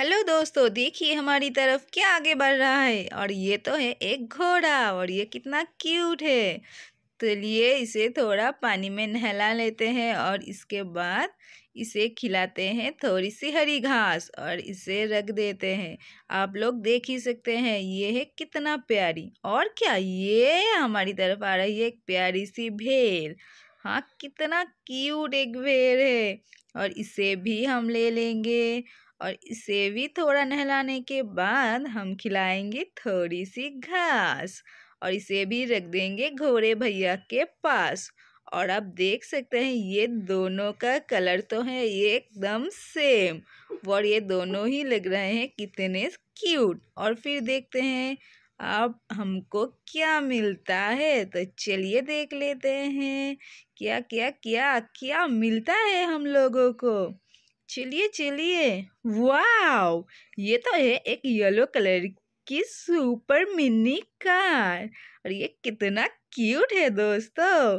hello दोस्तों देखिए हमारी तरफ क्या आगे बढ़ रहा है और ये तो है एक घोड़ा और ये कितना क्यूट है तो लिए इसे थोड़ा पानी में नहला लेते हैं और इसके बाद इसे खिलाते हैं थोड़ी सी हरी घास और इसे रख देते हैं आप लोग देख ही सकते हैं ये है कितना प्यारी और क्या ये हमारी तरफ आ रही है एक प्यारी सी भेड़ हाँ कितना क्यूट एक भेड़ है और इसे भी हम ले लेंगे और इसे भी थोड़ा नहलाने के बाद हम खिलाएंगे थोड़ी सी घास और इसे भी रख देंगे घोड़े भैया के पास और आप देख सकते हैं ये दोनों का कलर तो है ये एकदम सेम और ये दोनों ही लग रहे हैं कितने क्यूट और फिर देखते हैं अब हमको क्या मिलता है तो चलिए देख लेते हैं क्या क्या क्या क्या मिलता है हम लोगों को चलिए चलिए वाओ ये तो है एक येलो कलर की सुपर मिनी कार और ये कितना क्यूट है दोस्तों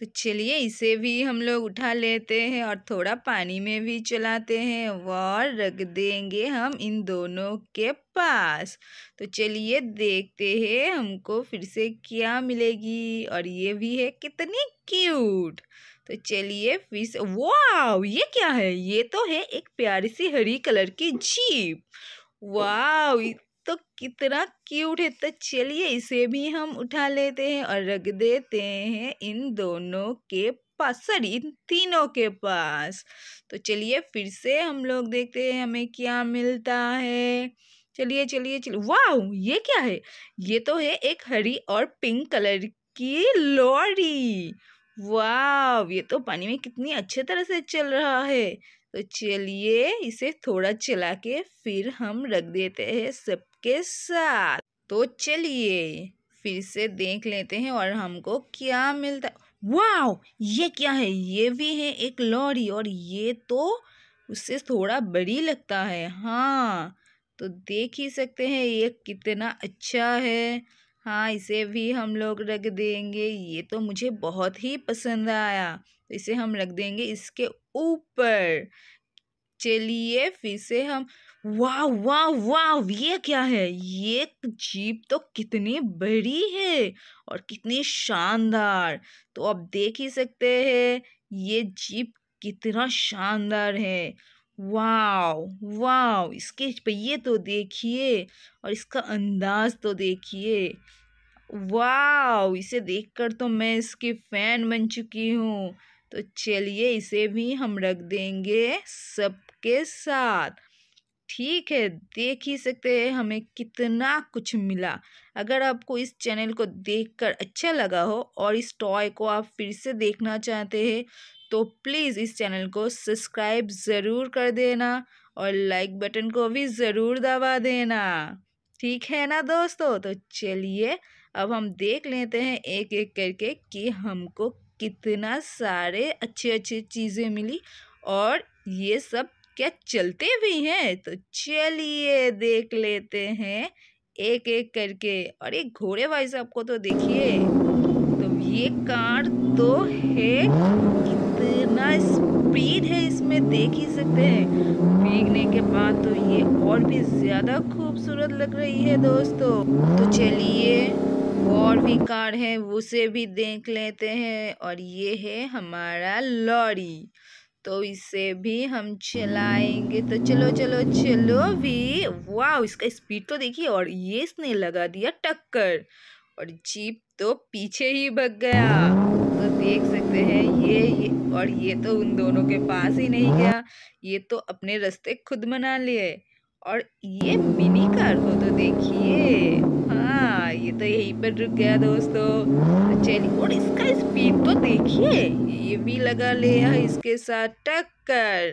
तो चलिए इसे भी हम लोग उठा लेते हैं और थोड़ा पानी में भी चलाते हैं और रख देंगे हम इन दोनों के पास तो चलिए देखते हैं हमको फिर से क्या मिलेगी और ये भी है कितनी क्यूट तो चलिए फिर से वाह ये क्या है ये तो है एक प्यारी सी हरी कलर की जीप वाह तो कितना क्यूट है तो चलिए इसे भी हम उठा लेते हैं और रख देते हैं इन दोनों के पास सॉरी इन तीनों के पास तो चलिए फिर से हम लोग देखते हैं हमें क्या मिलता है चलिए चलिए चलिए वाह ये क्या है ये तो है एक हरी और पिंक कलर की लॉरी वाह ये तो पानी में कितनी अच्छे तरह से चल रहा है तो चलिए इसे थोड़ा चला के फिर हम रख देते हैं सबके साथ तो चलिए फिर से देख लेते हैं और हमको क्या मिलता वाह ये क्या है ये भी है एक लॉरी और ये तो उससे थोड़ा बड़ी लगता है हाँ तो देख ही सकते हैं ये कितना अच्छा है हाँ इसे भी हम लोग रख देंगे ये तो मुझे बहुत ही पसंद आया तो इसे हम रख देंगे इसके ऊपर चलिए फिर से हम वाह वाह वाह ये क्या है ये जीप तो कितनी बड़ी है और कितनी शानदार तो आप देख ही सकते हैं ये जीप कितना शानदार है वाओ वाओ स्केच पे ये तो देखिए और इसका अंदाज तो देखिए वाओ इसे देखकर तो मैं इसकी फ़ैन बन चुकी हूँ तो चलिए इसे भी हम रख देंगे सबके साथ ठीक है देख ही सकते हैं हमें कितना कुछ मिला अगर आपको इस चैनल को देखकर अच्छा लगा हो और इस टॉय को आप फिर से देखना चाहते हैं तो प्लीज़ इस चैनल को सब्सक्राइब ज़रूर कर देना और लाइक बटन को भी ज़रूर दबा देना ठीक है ना दोस्तों तो चलिए अब हम देख लेते हैं एक एक करके कि हमको कितना सारे अच्छे अच्छे चीज़ें मिली और ये सब क्या चलते भी हैं तो चलिए देख लेते हैं एक एक करके और एक घोड़े भाई साहब को तो देखिए तो ये कार तो है कितना स्पीड है इसमें देख ही सकते हैं भीगने के बाद तो ये और भी ज़्यादा खूबसूरत लग रही है दोस्तों तो चलिए और भी कार है उसे भी देख लेते हैं और ये है हमारा लॉरी तो इसे भी हम चलाएंगे तो चलो चलो चलो भी वाह इसका स्पीड तो देखिए और ये इसने लगा दिया टक्कर और जीप तो पीछे ही भग गया तो देख सकते हैं ये ये और ये तो उन दोनों के पास ही नहीं गया ये तो अपने रास्ते खुद बना लिए और ये मिनी कार को तो देखिए हाँ ये तो यहीं पर रुक गया दोस्तों चलिए अच्छा, और इसका स्पीड तो देखिए ये भी लगा लिया इसके साथ टक्कर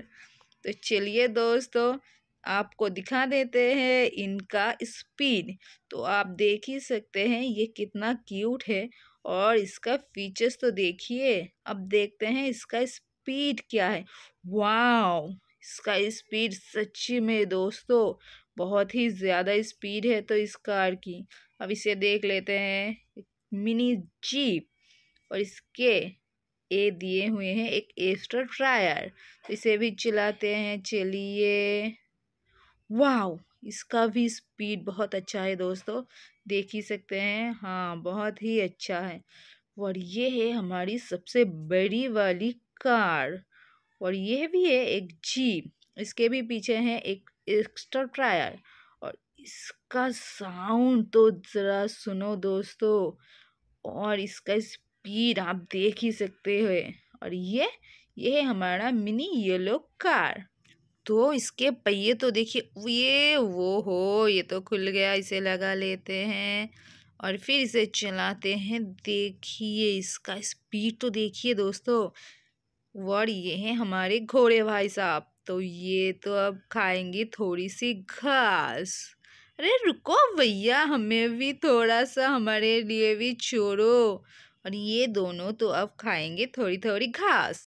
तो चलिए दोस्तों आपको दिखा देते हैं इनका स्पीड तो आप देख ही सकते हैं ये कितना क्यूट है और इसका फीचर्स तो देखिए अब देखते हैं इसका स्पीड क्या है वाओ इसका स्पीड सच्ची में दोस्तों बहुत ही ज़्यादा स्पीड है तो इस कार की अब इसे देख लेते हैं मिनी जीप और इसके ए दिए हुए हैं एक एस्टर ट्रायर तो इसे भी चलाते हैं चलिए वाह इसका भी स्पीड बहुत अच्छा है दोस्तों देख ही सकते हैं हाँ बहुत ही अच्छा है और ये है हमारी सबसे बड़ी वाली कार और यह भी है एक जीप इसके भी पीछे है एक एक्स्ट्रा ट्रायर और इसका साउंड तो ज़रा सुनो दोस्तों और इसका स्पीड आप देख ही सकते हो और ये ये है हमारा मिनी येलो कार तो इसके पहिए तो देखिए ये वो हो ये तो खुल गया इसे लगा लेते हैं और फिर इसे चलाते हैं देखिए इसका स्पीड तो देखिए दोस्तों और ये हैं हमारे घोड़े भाई साहब तो ये तो अब खाएंगी थोड़ी सी घास अरे रुको भैया हमें भी थोड़ा सा हमारे लिए भी छोड़ो और ये दोनों तो अब खाएंगे थोड़ी थोड़ी घास